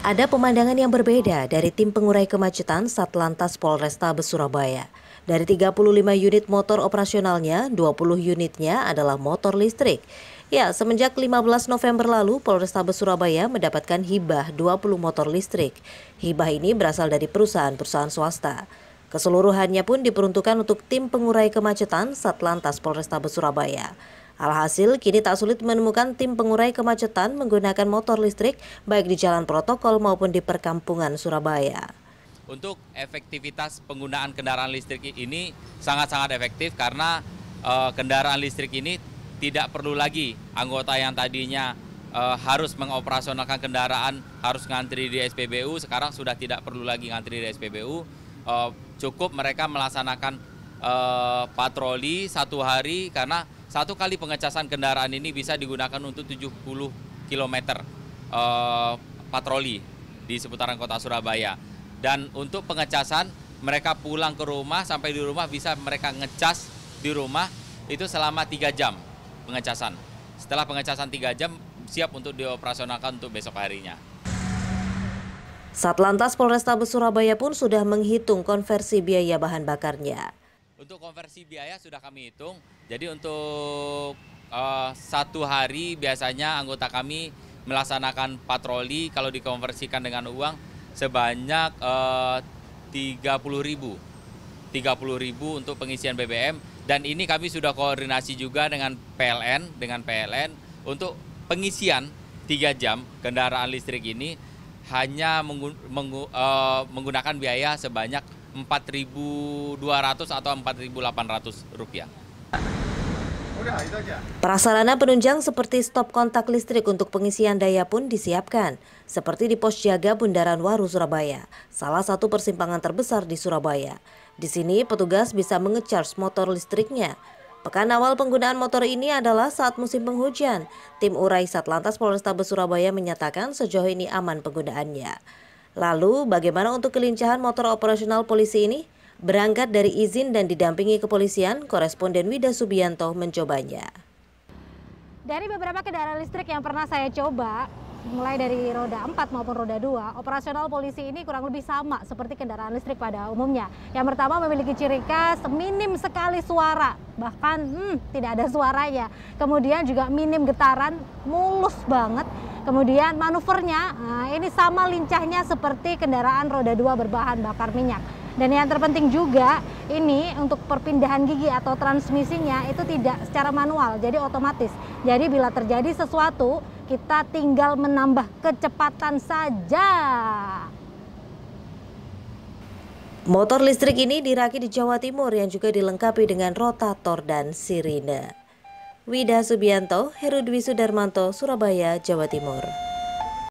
Ada pemandangan yang berbeda dari tim pengurai kemacetan Satlantas Polrestabes Surabaya. Dari 35 unit motor operasionalnya, 20 unitnya adalah motor listrik. Ya, semenjak 15 November lalu, Polrestabes Surabaya mendapatkan hibah 20 motor listrik. Hibah ini berasal dari perusahaan-perusahaan swasta. Keseluruhannya pun diperuntukkan untuk tim pengurai kemacetan Satlantas Polrestabes Surabaya. Alhasil, kini tak sulit menemukan tim pengurai kemacetan menggunakan motor listrik baik di jalan protokol maupun di perkampungan Surabaya. Untuk efektivitas penggunaan kendaraan listrik ini sangat-sangat efektif karena e, kendaraan listrik ini tidak perlu lagi anggota yang tadinya e, harus mengoperasionalkan kendaraan harus ngantri di SPBU sekarang sudah tidak perlu lagi ngantri di SPBU e, eh, cukup mereka melaksanakan e, patroli satu hari karena satu kali pengecasan kendaraan ini bisa digunakan untuk 70 km uh, patroli di seputaran kota Surabaya. Dan untuk pengecasan mereka pulang ke rumah sampai di rumah bisa mereka ngecas di rumah itu selama 3 jam pengecasan. Setelah pengecasan 3 jam siap untuk dioperasionalkan untuk besok harinya. Satlantas Polrestabes Surabaya pun sudah menghitung konversi biaya bahan bakarnya. Untuk konversi biaya sudah kami hitung. Jadi untuk uh, satu hari biasanya anggota kami melaksanakan patroli kalau dikonversikan dengan uang sebanyak uh, 30.000. 30.000 untuk pengisian BBM dan ini kami sudah koordinasi juga dengan PLN dengan PLN untuk pengisian 3 jam kendaraan listrik ini hanya eh, menggunakan biaya sebanyak 4.200 atau 4.800 rupiah. Prasarana penunjang seperti stop kontak listrik untuk pengisian daya pun disiapkan, seperti di pos jaga Bundaran Waru, Surabaya, salah satu persimpangan terbesar di Surabaya. Di sini petugas bisa mengecharge motor listriknya. Pekan awal penggunaan motor ini adalah saat musim penghujan. Tim Urai Satlantas Polrestabes Surabaya menyatakan sejauh ini aman penggunaannya. Lalu, bagaimana untuk kelincahan motor operasional polisi ini? Berangkat dari izin dan didampingi kepolisian, koresponden Wida Subianto mencobanya. Dari beberapa kendaraan listrik yang pernah saya coba, mulai dari roda 4 maupun roda 2, operasional polisi ini kurang lebih sama seperti kendaraan listrik pada umumnya. Yang pertama memiliki ciri khas minim sekali suara, bahkan hmm, tidak ada suaranya. Kemudian juga minim getaran, mulus banget. Kemudian manuvernya, nah ini sama lincahnya seperti kendaraan roda 2 berbahan bakar minyak. Dan yang terpenting juga ini untuk perpindahan gigi atau transmisinya itu tidak secara manual, jadi otomatis. Jadi bila terjadi sesuatu, kita tinggal menambah kecepatan saja. Motor listrik ini dirakit di Jawa Timur yang juga dilengkapi dengan rotator dan sirine. Wida Subianto, Herudwi Sudarmanto, Surabaya, Jawa Timur.